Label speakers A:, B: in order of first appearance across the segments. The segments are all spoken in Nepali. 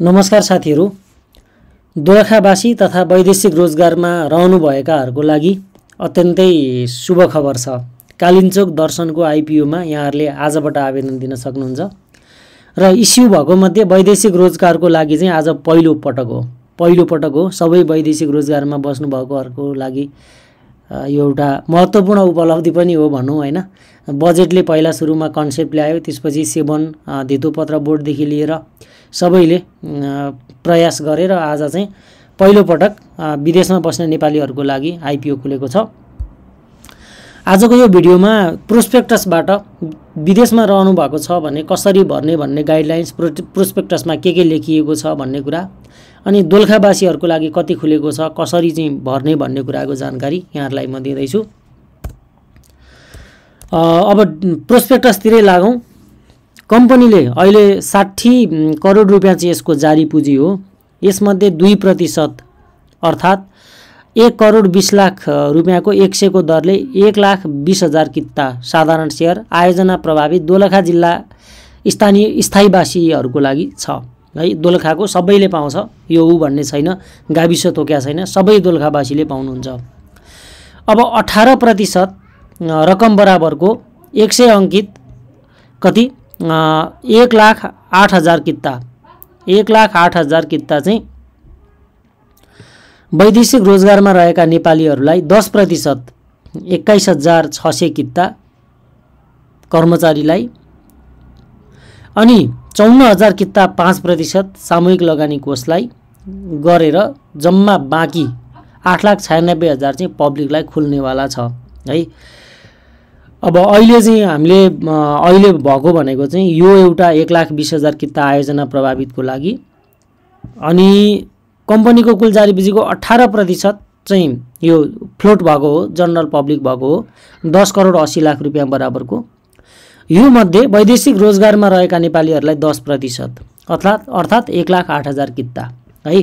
A: नमस्कार साथीहरू दोलखावासी तथा वैदेशिक रोजगारमा रहनुभएकाहरूको लागि अत्यन्तै शुभ खबर छ कालिन्चोक दर्शनको आइपिओमा यहाँहरूले आजबाट आवेदन दिन सक्नुहुन्छ र इस्यु भएको मध्ये वैदेशिक रोजगारको लागि चाहिँ आज पहिलो पटक हो पहिलो पटक हो सबै वैदेशिक रोजगारमा बस्नुभएकोहरूको लागि यो एउटा महत्त्वपूर्ण उपलब्धि पनि हो भनौँ होइन बजेटले पहिला सुरुमा कन्सेप्ट ल्यायो त्यसपछि सेवन धितोपत्र बोर्डदेखि लिएर सबैले प्रयास गरेर आज चाहिँ पहिलोपटक विदेशमा बस्ने नेपालीहरूको लागि आइपिओ खुलेको छ आजको यो भिडियोमा प्रोस्पेक्टसबाट विदेशमा रहनु भएको छ भने कसरी भर्ने भन्ने गाइडलाइन्स प्रो प्रोस्पेक्टसमा के के लेखिएको छ भन्ने कुरा अनि दोलखावासीहरूको लागि कति खुलेको छ कसरी चाहिँ भर्ने भन्ने कुराको जानकारी यहाँहरूलाई म दिँदैछु अब प्रोस्पेक्टसतिरै लागौँ कम्पनीले अहिले साठी करोड रुपियाँ चाहिँ यसको जारी पुँजी हो यसमध्ये दुई प्रतिशत अर्थात् एक करोड बिस लाख रुपियाँको एक सयको दरले एक लाख बिस हजार कित्ता साधारण सेयर आयोजना प्रभावित दोलखा जिल्ला स्थानीय स्थायीवासीहरूको लागि छ है दोलखाको सबैले पाउँछ यो ऊ भन्ने छैन गाविस तोक्या छैन सबै दोलखावासीले पाउनुहुन्छ अब अठार प्रतिशत रकम बराबरको एक सय अङ्कित कति एक लाख आठ हजार किता एक लाख आठ हजार किता चाहिँ वैदेशिक रोजगारमा रहेका नेपालीहरूलाई दस प्रतिशत एक्काइस हजार छ सय किता कर्मचारीलाई अनि चौन्न हजार किता पाँच प्रतिशत सामूहिक लगानी कोषलाई गरेर जम्मा बाँकी आठ लाख छयानब्बे हजार चाहिँ पब्लिकलाई खुल्नेवाला छ है अब अहिले चाहिँ हामीले अहिले भएको भनेको चाहिँ यो एउटा एक लाख बिस हजार किता आयोजना प्रभावितको लागि अनि कम्पनीको कुल जारी बिजीको अठार प्रतिशत चाहिँ यो फ्लोट भएको हो जनरल पब्लिक भएको हो दस करोड असी लाख रुपियाँ बराबरको यो मध्ये वैदेशिक रोजगारमा रहेका नेपालीहरूलाई दस प्रतिशत अर्थात् अर्थात् एक लाख आठ हजार किता है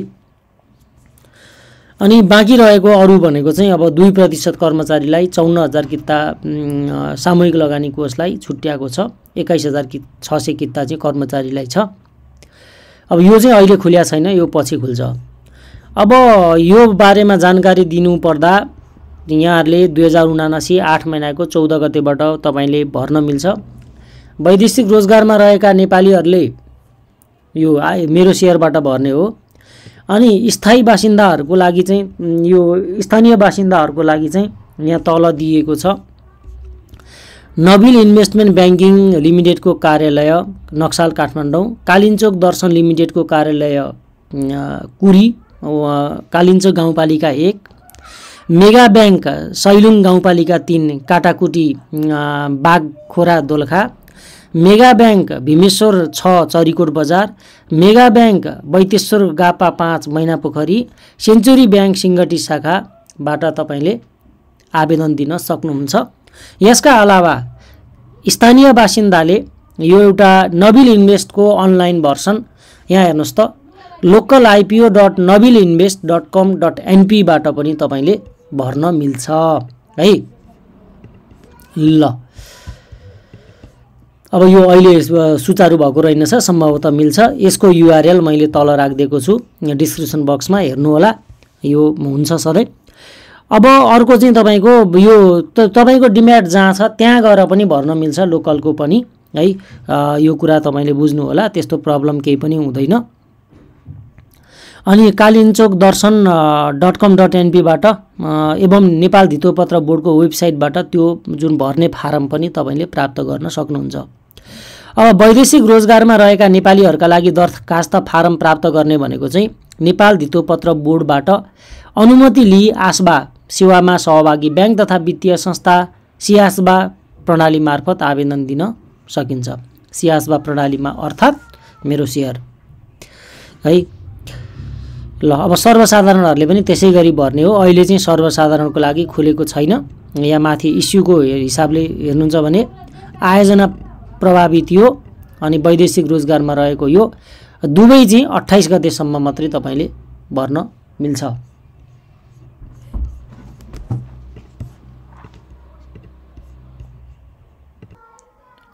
A: अनि बाँकी रहेको अरू भनेको चाहिँ अब दुई प्रतिशत कर्मचारीलाई चौन्न हजार कित्ता सामूहिक लगानी कोषलाई छुट्याएको छ एक्काइस हजार कि छ सय किता चाहिँ कर्मचारीलाई छ अब यो चाहिँ अहिले खुल्या छैन यो पछि खुल्छ अब यो बारेमा जानकारी दिनुपर्दा यहाँहरूले दुई हजार उनासी आठ महिनाको चौध गतेबाट तपाईँले भर्न मिल्छ वैदेशिक रोजगारमा रहेका नेपालीहरूले यो मेरो सेयरबाट भर्ने हो अनि स्थायी बासिन्दाहरूको लागि चाहिँ यो स्थानीय बासिन्दाहरूको लागि चाहिँ यहाँ तल दिएको छ नबिल इन्भेस्टमेन्ट ब्याङ्किङ लिमिटेडको कार्यालय नक्साल काठमाडौँ कालिन्चोक दर्शन लिमिटेडको कार्यालय कुरी कालिन्चोक गाउँपालिका एक मेगा ब्याङ्क सैलुङ गाउँपालिका तिन काटाकुटी बाघखोरा दोलखा मेगा ब्याङ्क भीमेश्वर छ चरिकोट बजार मेगा ब्याङ्क बैतेश्वर गापा पाँच मैना पोखरी सेन्चुरी ब्याङ्क सिङ्गटी शाखाबाट तपाईँले आवेदन दिन सक्नुहुन्छ यसका अलावा स्थानीय बासिन्दाले यो एउटा नबिल इन्भेस्टको अनलाइन भर्सन यहाँ हेर्नुहोस् त local IPO dot Nabil invest dot com dot एनपीबाट पनि तपाईँले भर्न मिल्छ है ल अब यो अहिले सुचारु भएको रहेनछ सम्भवतः मिल्छ यसको युआरएल मैले तल राखिदिएको छु डिस्क्रिप्सन बक्समा हेर्नुहोला यो हुन्छ सधैँ अब अर्को चाहिँ तपाईँको यो तपाईँको डिम्याट जहाँ छ त्यहाँ गएर पनि भर्न मिल्छ लोकलको पनि है यो कुरा तपाईँले बुझ्नुहोला त्यस्तो प्रब्लम केही पनि हुँदैन अनि Kalinchowk Darshan dot com dot एनपीबाट एवं नेपाल धितोपत्र बोर्डको वेबसाइटबाट त्यो जुन भर्ने फारम पनि तपाईँले प्राप्त गर्न सक्नुहुन्छ अब वैदेशिक रोजगारमा रहेका नेपालीहरूका लागि दरखास्त फारम प्राप्त गर्ने भनेको चाहिँ नेपाल धितोपत्र बोर्डबाट अनुमति लिई आसबा सेवामा सहभागी ब्याङ्क तथा वित्तीय संस्था सियासबा प्रणाली मार्फत आवेदन दिन सकिन्छ सियासबा प्रणालीमा अर्थात् मेरो सेयर है ल अब सर्वसाधारणहरूले पनि त्यसै गरी भर्ने हो अहिले चाहिँ सर्वसाधारणको लागि खुलेको छैन यहाँ माथि इस्युको हिसाबले हेर्नुहुन्छ भने आयोजना प्रभावित यो अनि वैदेशिक रोजगारमा रहेको यो दुवै चाहिँ अट्ठाइस गतेसम्म मात्रै तपाईँले भर्न मिल्छ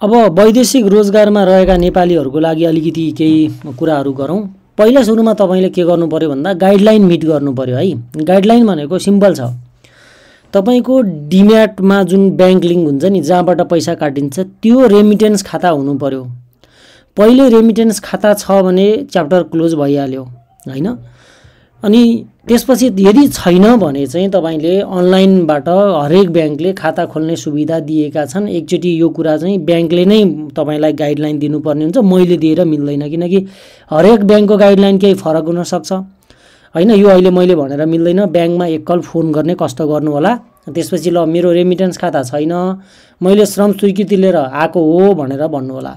A: अब वैदेशिक रोजगारमा रहेका नेपालीहरूको लागि अलिकति केही कुराहरू गरौँ पहिला सुरुमा तपाईँले के गर्नु पऱ्यो भन्दा गाइडलाइन मिट गर्नु पऱ्यो है गाइडलाइन भनेको सिम्पल छ तपाईँको डिम्याटमा जुन ब्याङ्क लिङ्क हुन्छ नि जहाँबाट पैसा काटिन्छ त्यो रेमिटेन्स खाता हुनु पऱ्यो पहिले रेमिटेन्स खाता छ भने च्याप्टर क्लोज भइहाल्यो होइन अनि त्यसपछि यदि छैन भने चाहिँ तपाईँले अनलाइनबाट हरेक ब्याङ्कले खाता खोल्ने सुविधा दिएका छन् एकचोटि यो कुरा चाहिँ ब्याङ्कले नै तपाईँलाई गाइडलाइन दिनुपर्ने हुन्छ मैले दिएर मिल्दैन किनकि हरेक ब्याङ्कको गाइडलाइन केही फरक हुनसक्छ होइन यो अहिले मैले भनेर मिल्दैन ब्याङ्कमा एकल फोन गर्ने कष्ट होला त्यसपछि ल मेरो रेमिटेन्स खाता छैन मैले श्रम स्वीकृति लिएर आएको हो भनेर भन्नुहोला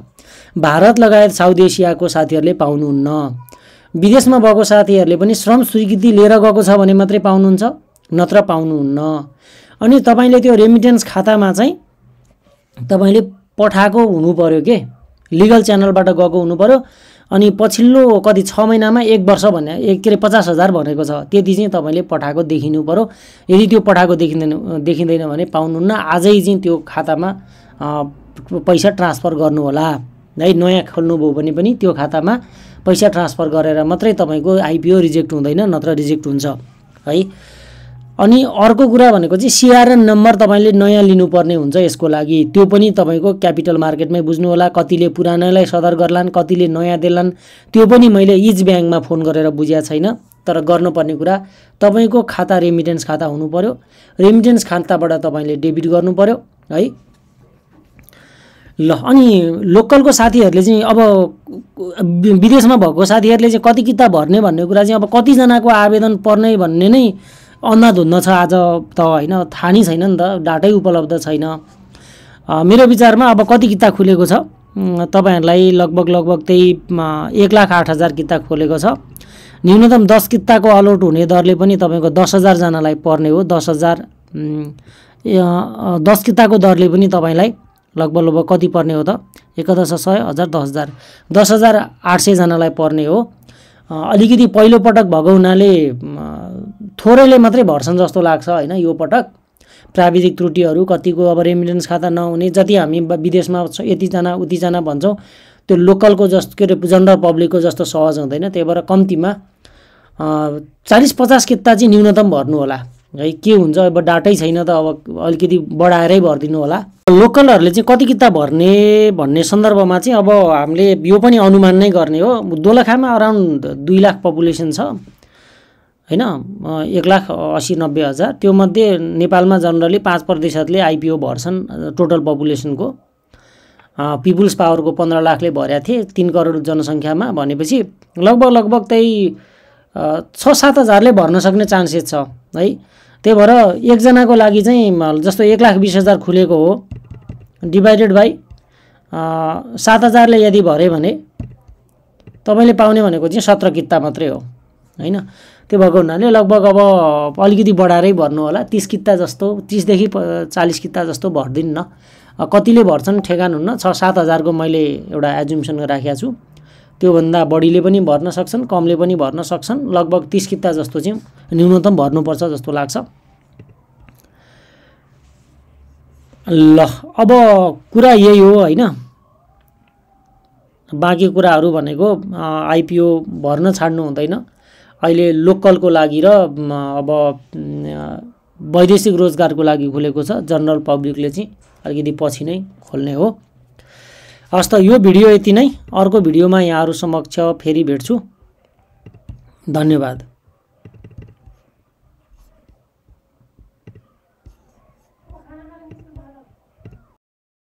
A: भारत लगायत साउथ एसियाको साथीहरूले पाउनुहुन्न विदेशमा गएको साथीहरूले पनि श्रम स्वीकृति लिएर गएको छ भने मात्रै पाउनुहुन्छ नत्र पाउनुहुन्न अनि तपाईँले त्यो रेमिटेन्स खातामा चाहिँ तपाईँले पठाएको हुनु पऱ्यो के लिगल च्यानलबाट गएको हुनु पऱ्यो अनि पछिल्लो कति छ महिनामा एक वर्ष भने एक के अरे पचास हजार भनेको छ त्यति चाहिँ तपाईँले पठाएको देखिनु पऱ्यो यदि त्यो पठाएको देखिँदैन देखिँदैन भने पाउनुहुन्न आजै चाहिँ त्यो खातामा पैसा ट्रान्सफर गर्नुहोला है नयाँ खोल्नुभयो भने पनि त्यो खातामा पैसा ट्रान्सफर गरेर मात्रै तपाईँको आइपिओ रिजेक्ट हुँदैन नत्र रिजेक्ट हुन्छ है अनि अर्को कुरा भनेको चाहिँ सिआरएन नम्बर तपाईँले नयाँ लिनुपर्ने हुन्छ यसको लागि त्यो पनि तपाईँको क्यापिटल मार्केटमै बुझ्नु होला कतिले पुरानोलाई सदर गर्लान् कतिले नयाँ देलान् त्यो पनि मैले इज ब्याङ्कमा फोन गरेर बुझेको छैन तर गर्नुपर्ने कुरा तपाईँको खाता रेमिटेन्स खाता हुनु पऱ्यो रेमिटेन्स खाताबाट तपाईँले डेबिट गर्नु पऱ्यो है ल अनि लोकलको साथीहरूले चाहिँ अब विदेशमा भएको साथीहरूले चाहिँ कति किताब भर्ने भन्ने कुरा चाहिँ अब कतिजनाको आवेदन पर्ने भन्ने नै अन्धाधुन्ध छ आज त होइन थाहा नै छैन नि त डाटै उपलब्ध छैन मेरो विचारमा अब कति किताब खुलेको छ तपाईँहरूलाई लगभग लगभग त्यही एक लाख आठ हजार किताब खोलेको छ न्यूनतम दस किताको अलोट हुने दरले पनि तपाईँको दस हजारजनालाई पर्ने हो दस हजार दस किताको दरले पनि तपाईँलाई लगभग लगभग कति पर्ने हो त एकादश सय हजार दस हजार दस हजार आठ सयजनालाई पर्ने हो अलिकति पहिलोपटक भएको हुनाले थोरैले मात्रै भर्छन् जस्तो लाग्छ होइन यो पटक प्राविधिक त्रुटिहरू कतिको अब रेमिटेन्स खाता नहुने जति हामी विदेशमा यतिजना उतिजना भन्छौँ त्यो लोकलको जस्तो के अरे जनरल पब्लिकको जस्तो सहज हुँदैन त्यही भएर कम्तीमा चालिस पचास किता चाहिँ न्यूनतम भर्नु होला है के हुन्छ अब डाटै छैन त अब अलिकति बढाएरै भरिदिनु होला लोकलहरूले चाहिँ कति किता भर्ने भन्ने सन्दर्भमा चाहिँ अब हामीले यो पनि अनुमान नै गर्ने हो दोलखामा अराउन्ड दुई लाख पपुलेसन छ होइन एक लाख असी नब्बे हजार त्योमध्ये नेपालमा जनरली पाँच प्रतिशतले आइपिओ भर्छन् टोटल पपुलेसनको पिपुल्स पावरको पन्ध्र लाखले भरेका थिए तिन करोड जनसङ्ख्यामा भनेपछि लगभग लगभग त्यही छ सात हजारले भर्न सक्ने चान्सेस छ है त्यही भएर एकजनाको लागि चाहिँ जस्तो एक लाख बिस हजार खुलेको हो डिभाइडेड बाई सात हजारले यदि भरे भने तपाईँले पाउने भनेको चाहिँ सत्र किता मात्रै हो होइन त्यो भएको हुनाले लगभग अब अलिकति बढाएरै भर्नु होला तिस किता जस्तो तिसदेखि चालिस किता जस्तो न कतिले भर्छन् ठेगान हुन्न छ सात हजारको मैले एउटा एजुम्सन राखेको छु त्योभन्दा बढीले पनि भर्न सक्छन् कमले पनि भर्न सक्छन् लगभग तिस किता जस्तो चाहिँ न्यूनतम भर्नुपर्छ जस्तो लाग्छ ल अब कुरा यही हो होइन बाँकी कुराहरू भनेको आइपिओ भर्न छाड्नु हुँदैन अहिले लोकलको लागि र अब वैदेशिक रोजगारको लागि खोलेको छ जनरल पब्लिकले चाहिँ अलिकति पछि नै खोल्ने हो हस् त यो भिडियो यति नै अर्को भिडियोमा यहाँहरू समक्ष फेरि भेट्छु धन्यवाद